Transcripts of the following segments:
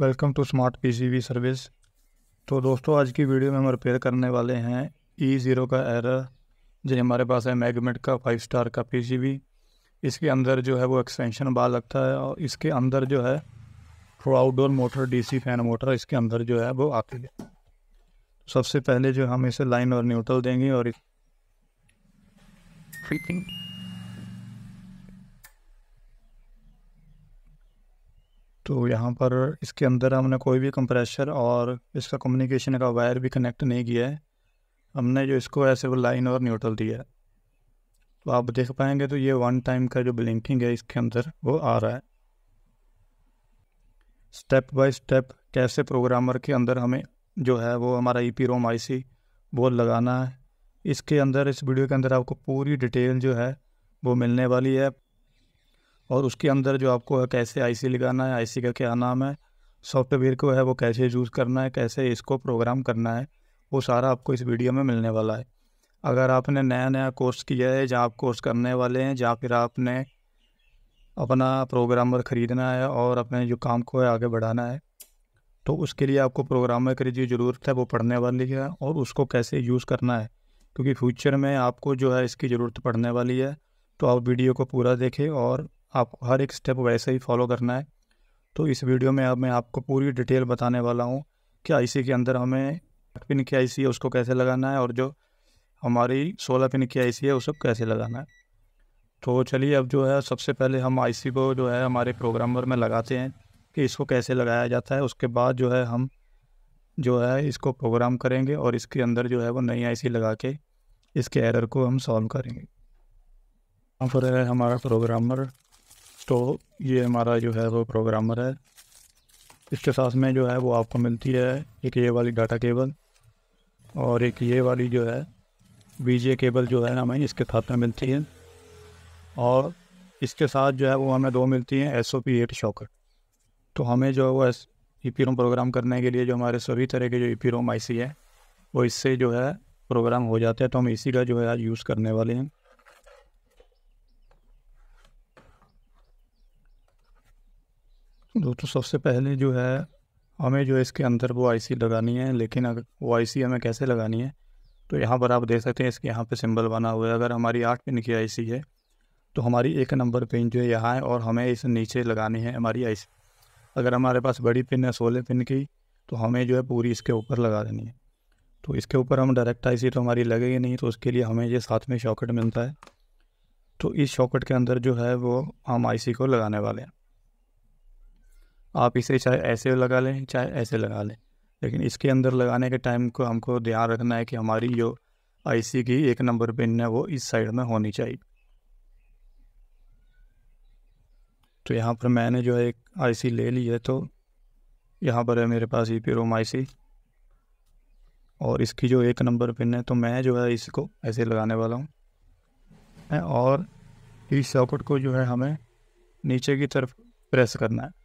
welcome to smart PCB service तो दोस्तों आज की वीडियो में हम रिपेयर करने वाले हैं ई e ज़ीरो का एरर जो हमारे पास है मैगमेट का फाइव स्टार का पीसीबी इसके अंदर जो है वो एक्सटेंशन बार लगता है और इसके अंदर जो है through outdoor motor DC fan motor इसके अंदर जो है वो आती है सबसे पहले जो हम इसे लाइन और न्यूट्रल देंगे और तो यहाँ पर इसके अंदर हमने कोई भी कंप्रेशर और इसका कम्युनिकेशन का वायर भी कनेक्ट नहीं किया है हमने जो इसको ऐसे वो लाइन और न्यूट्रल दिया है तो आप देख पाएंगे तो ये वन टाइम का जो ब्लिंकिंग है इसके अंदर वो आ रहा है स्टेप बाय स्टेप कैसे प्रोग्रामर के अंदर हमें जो है वो हमारा ई पी रोम आई सी वो लगाना है इसके अंदर इस वीडियो के अंदर आपको पूरी डिटेल जो है वो मिलने वाली है और उसके अंदर जो आपको है कैसे आईसी लगाना है आईसी का क्या नाम है सॉफ्टवेयर को है वो कैसे यूज़ करना है कैसे इसको प्रोग्राम करना है वो सारा आपको इस वीडियो में मिलने वाला है अगर आपने नया नया कोर्स किया है जहाँ आप कोर्स करने वाले हैं जहाँ फिर आपने अपना प्रोग्रामर ख़रीदना है और अपने जो काम को है आगे बढ़ाना है तो उसके लिए आपको प्रोग्रामर की जो ज़रूरत है वो पढ़ने वाली है और उसको कैसे यूज़ करना है क्योंकि फ्यूचर में आपको जो है इसकी ज़रूरत पड़ने वाली है तो आप वीडियो को पूरा देखें और आप हर एक स्टेप वैसे ही फॉलो करना है तो इस वीडियो में अब मैं आपको पूरी डिटेल बताने वाला हूँ कि आईसी के अंदर हमें पिन की आईसी है उसको कैसे लगाना है और जो हमारी सोलह पिन की आईसी है उसको कैसे लगाना है तो चलिए अब जो है सबसे पहले हम आईसी को जो है हमारे प्रोग्रामर में लगाते हैं कि इसको कैसे लगाया जाता है उसके बाद जो है हम जो है इसको प्रोग्राम करेंगे और इसके अंदर जो है वो नई आई लगा के इसके एरर को हम सॉल्व करेंगे यहाँ पर है हमारा प्रोग्रामर तो ये हमारा जो है वो प्रोग्रामर है इसके साथ में जो है वो आपको मिलती है एक ये वाली डाटा केबल और एक ये वाली जो है जे केबल जो है ना हमें इसके साथ में मिलती है और इसके साथ जो है वो हमें दो मिलती हैं S O P eight socket तो हमें जो है वो S E P ROM program करने के लिए जो हमारे सभी तरह के जो ई पी रोम आई सी है वो इससे जो है प्रोग्राम हो जाते हैं तो हम इसी का जो है आज यूज़ करने वाले हैं दोस्तों सबसे पहले जो है हमें जो है इसके अंदर वो आईसी लगानी है लेकिन अगर वो आईसी हमें कैसे लगानी है तो यहाँ पर आप देख सकते हैं इसके यहाँ पे सिंबल बना हुआ है अगर हमारी आठ पिन की आईसी है तो हमारी एक नंबर पिन जो है यहाँ है और हमें इस नीचे लगानी है हमारी आईसी अगर हमारे पास बड़ी पिन है सोलह पिन की तो हमें जो है पूरी इसके ऊपर लगा देनी है तो इसके ऊपर हम डायरेक्ट सी तो हमारी लगेगी नहीं तो उसके लिए हमें ये साथ में शॉकेट मिलता है तो इस शॉकेट के अंदर जो है वो हम सी को लगाने वाले हैं आप इसे चाहे ऐसे लगा लें चाहे ऐसे लगा लें लेकिन इसके अंदर लगाने के टाइम को हमको ध्यान रखना है कि हमारी जो आईसी की एक नंबर पिन है वो इस साइड में होनी चाहिए तो यहाँ पर मैंने जो है एक आईसी ले ली है तो यहाँ पर है मेरे पास ई पी रोम आई और इसकी जो एक नंबर पिन है तो मैं जो है इसको ऐसे लगाने वाला हूँ और इस सॉकेट को जो है हमें नीचे की तरफ प्रेस करना है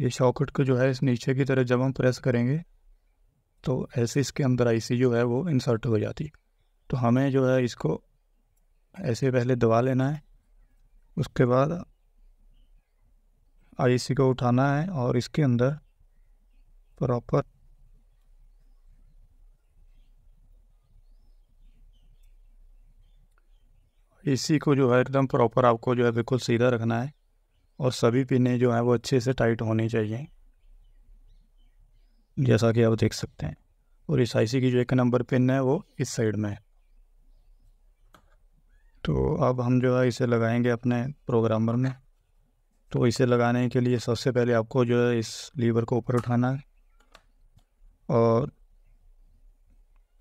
ये शॉकेट को जो है इस नीचे की तरह जब हम प्रेस करेंगे तो ऐसे इसके अंदर आईसी जो है वो इंसर्ट हो जाती तो हमें जो है इसको ऐसे पहले दबा लेना है उसके बाद आईसी को उठाना है और इसके अंदर प्रॉपर आईसी को जो है एकदम प्रॉपर आपको जो है बिल्कुल सीधा रखना है और सभी पिने जो हैं वो अच्छे से टाइट होनी चाहिए जैसा कि आप देख सकते हैं और इस आईसी की जो एक नंबर पिन है वो इस साइड में है तो अब हम जो है इसे लगाएंगे अपने प्रोग्रामर में तो इसे लगाने के लिए सबसे पहले आपको जो है इस लीवर को ऊपर उठाना है और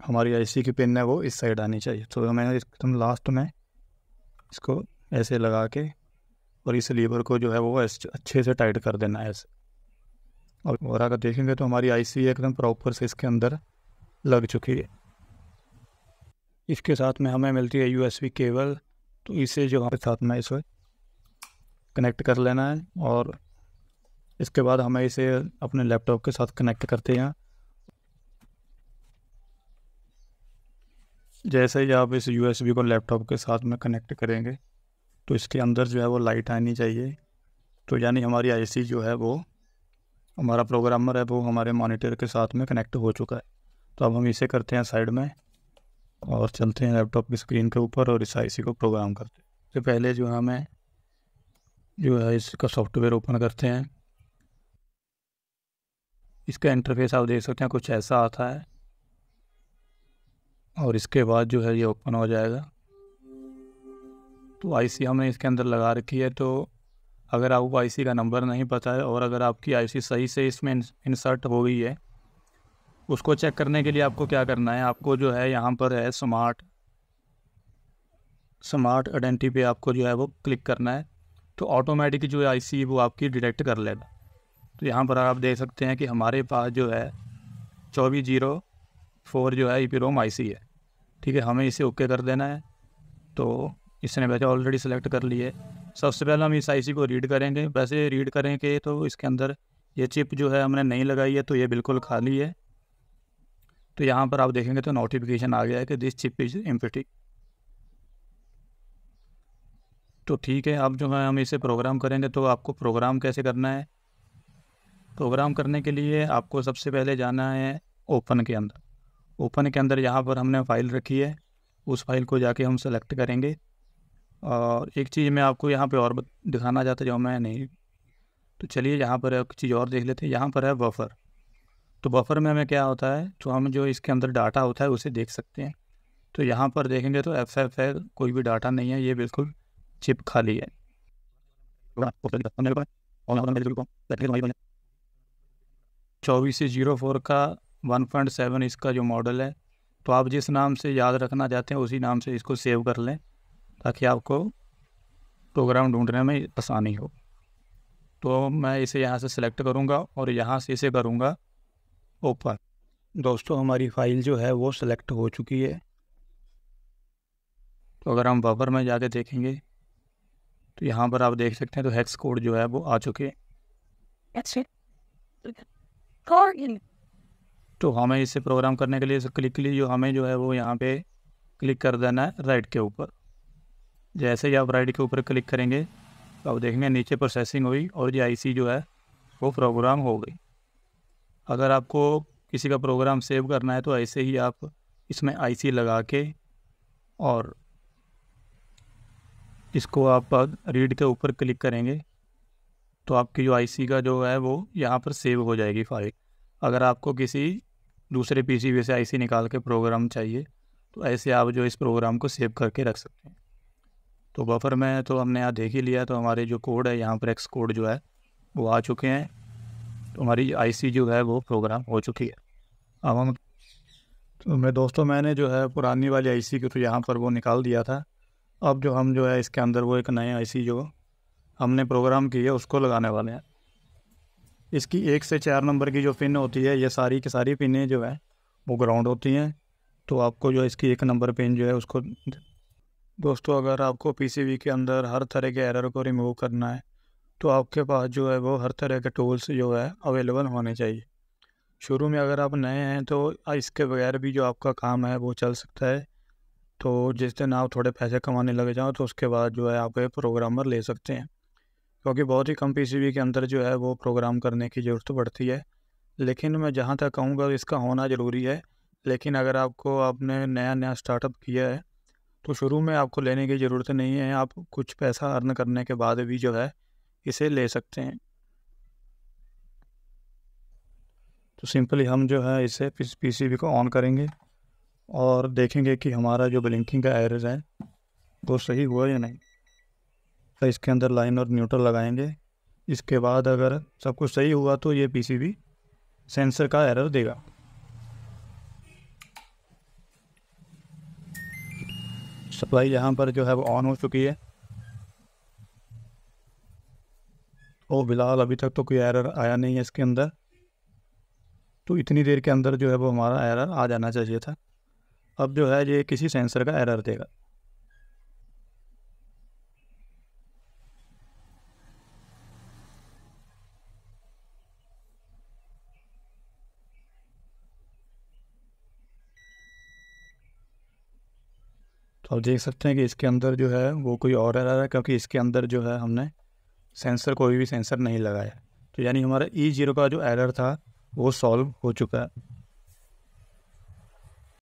हमारी आईसी की पिन है वो इस साइड आनी चाहिए तो मैंने एकदम लास्ट में इसको ऐसे लगा के और इस लीवर को जो है वो अच्छे से टाइट कर देना है ऐसे और अगर देखेंगे तो हमारी आईसी एकदम प्रॉपर से इसके अंदर लग चुकी है इसके साथ में हमें मिलती है यूएसबी केबल तो इसे जो हमारे साथ में इसे कनेक्ट कर लेना है और इसके बाद हमें इसे अपने लैपटॉप के साथ कनेक्ट करते हैं जैसे ही आप इस यूएसबी को लैपटॉप के साथ में कनेक्ट करेंगे तो इसके अंदर जो है वो लाइट आनी चाहिए तो यानी हमारी आईसी जो है वो हमारा प्रोग्रामर है वो हमारे मॉनिटर के साथ में कनेक्ट हो चुका है तो अब हम इसे करते हैं साइड में और चलते हैं लैपटॉप की स्क्रीन के ऊपर और इस आईसी को प्रोग्राम करते हैं तो पहले जो है हमें जो है इसका सॉफ्टवेयर ओपन करते हैं इसका इंटरफेस आप देख सकते हैं कुछ ऐसा आता है और इसके बाद जो है ये ओपन हो जाएगा तो आईसी हमने इसके अंदर लगा रखी है तो अगर आपको आईसी का नंबर नहीं पता है और अगर आपकी आईसी सही से इसमें इंसर्ट हो गई है उसको चेक करने के लिए आपको क्या करना है आपको जो है यहाँ पर है स्मार्ट स्मार्ट आइडेंटिटी पे आपको जो है वो क्लिक करना है तो ऑटोमेटिक जो है सी वो आपकी डिटेक्ट कर लेगा तो यहाँ पर आप देख सकते हैं कि हमारे पास जो है चौबीस जीरो फोर जो है ई पी रोम आई है ठीक है हमें इसे ओके कर देना है तो इसने वैसे ऑलरेडी सेलेक्ट कर लिए सबसे पहले हम इस आईसी को रीड करेंगे वैसे रीड करेंगे तो इसके अंदर ये चिप जो है हमने नहीं लगाई है तो ये बिल्कुल खाली है तो यहाँ पर आप देखेंगे तो नोटिफिकेशन आ गया है कि दिस चिप इज इम्पिटी तो ठीक है अब जो है हम इसे प्रोग्राम करेंगे तो आपको प्रोग्राम कैसे करना है प्रोग्राम करने के लिए आपको सबसे पहले जाना है ओपन के अंदर ओपन के अंदर यहाँ पर हमने फ़ाइल रखी है उस फाइल को जाके हम सेलेक्ट करेंगे और एक चीज़ मैं आपको यहाँ पे और दिखाना चाहता जो मैं नहीं तो चलिए यहाँ पर एक चीज़ और देख लेते हैं यहाँ पर है बफ़र तो बफ़र में हमें क्या होता है तो हम जो इसके अंदर डाटा होता है उसे देख सकते हैं तो यहाँ पर देखेंगे तो एफ एफ एल कोई भी डाटा नहीं है ये बिल्कुल चिप खाली है चौबीस जीरो फोर का वन पॉइंट सेवन इसका जो मॉडल है तो आप जिस नाम से याद रखना चाहते हैं उसी नाम से इसको सेव कर लें ताकि आपको प्रोग्राम ढूंढने में आसानी हो तो मैं इसे यहाँ से सिलेक्ट करूँगा और यहाँ से इसे करूँगा ओपन दोस्तों हमारी फ़ाइल जो है वो सिलेक्ट हो चुकी है तो अगर हम बफर में जाके देखेंगे तो यहाँ पर आप देख सकते हैं तो हेक्स कोड जो है वो आ चुके हैं तो हमें इसे प्रोग्राम करने के लिए क्लिक के लिए जो हमें जो है वो यहाँ पे क्लिक कर देना है राइट के ऊपर जैसे ही आप राइट के ऊपर क्लिक करेंगे तो आप देखेंगे नीचे प्रोसेसिंग हुई और ये आईसी जो है वो प्रोग्राम हो गई अगर आपको किसी का प्रोग्राम सेव करना है तो ऐसे ही आप इसमें आईसी लगा के और इसको आप रीड के ऊपर क्लिक करेंगे तो आपकी जो आईसी का जो है वो यहाँ पर सेव हो जाएगी फाइल अगर आपको किसी दूसरे पीसीबी से आईसी निकाल के प्रोग्राम चाहिए तो ऐसे आप जो इस प्रोग्राम को सेव करके रख सकते हैं तो बफर में तो हमने यहाँ देख ही लिया तो हमारे जो कोड है यहाँ पर एक्स कोड जो है वो आ चुके हैं तो हमारी आईसी जो है वो प्रोग्राम हो चुकी है अब हम तो मैं दोस्तों मैंने जो है पुरानी वाली आई को तो यहाँ पर वो निकाल दिया था अब जो हम जो है इसके अंदर वो एक नए आई जो हमने प्रोग्राम की है उसको लगाने वाले हैं इसकी एक से चार नंबर की जो पिन होती है ये सारी की सारी पिनें जो है वो ग्राउंड होती हैं तो आपको जो इसकी एक नंबर पिन जो है उसको दोस्तों अगर आपको पीसीबी के अंदर हर तरह के एरर को रिमूव करना है तो आपके पास जो है वो हर तरह के टूल्स जो है अवेलेबल होने चाहिए शुरू में अगर आप नए हैं तो इसके बगैर भी जो आपका काम है वो चल सकता है तो जिस दिन आप थोड़े पैसे कमाने लग जाओ तो उसके बाद जो है आप एक प्रोग्रामर ले सकते हैं क्योंकि बहुत ही कम पीसीबी के अंदर जो है वो प्रोग्राम करने की ज़रूरत पड़ती है लेकिन मैं जहाँ तक कहूँगा इसका होना ज़रूरी है लेकिन अगर आपको आपने नया नया स्टार्टअप किया है तो शुरू में आपको लेने की ज़रूरत नहीं है आप कुछ पैसा अर्न करने के बाद भी जो है इसे ले सकते हैं तो सिंपली हम जो है इसे पीसीबी को ऑन करेंगे और देखेंगे कि हमारा जो ब्लिंकिंग का एरर है वो सही हुआ या नहीं तो इसके अंदर लाइन और न्यूट्रल लगाएंगे इसके बाद अगर सब कुछ सही हुआ तो ये पीसीबी सेंसर का एरर देगा सप्लाई यहाँ पर जो है वो ऑन हो चुकी है और बिलहाल अभी तक तो कोई एरर आया नहीं है इसके अंदर तो इतनी देर के अंदर जो है वो हमारा एरर आ जाना चाहिए था अब जो है ये किसी सेंसर का एरर देगा तो आप देख सकते हैं कि इसके अंदर जो है वो कोई और एरर है क्योंकि इसके अंदर जो है हमने सेंसर कोई भी सेंसर नहीं लगाया तो यानी हमारा ई e जीरो का जो एरर था वो सॉल्व हो चुका है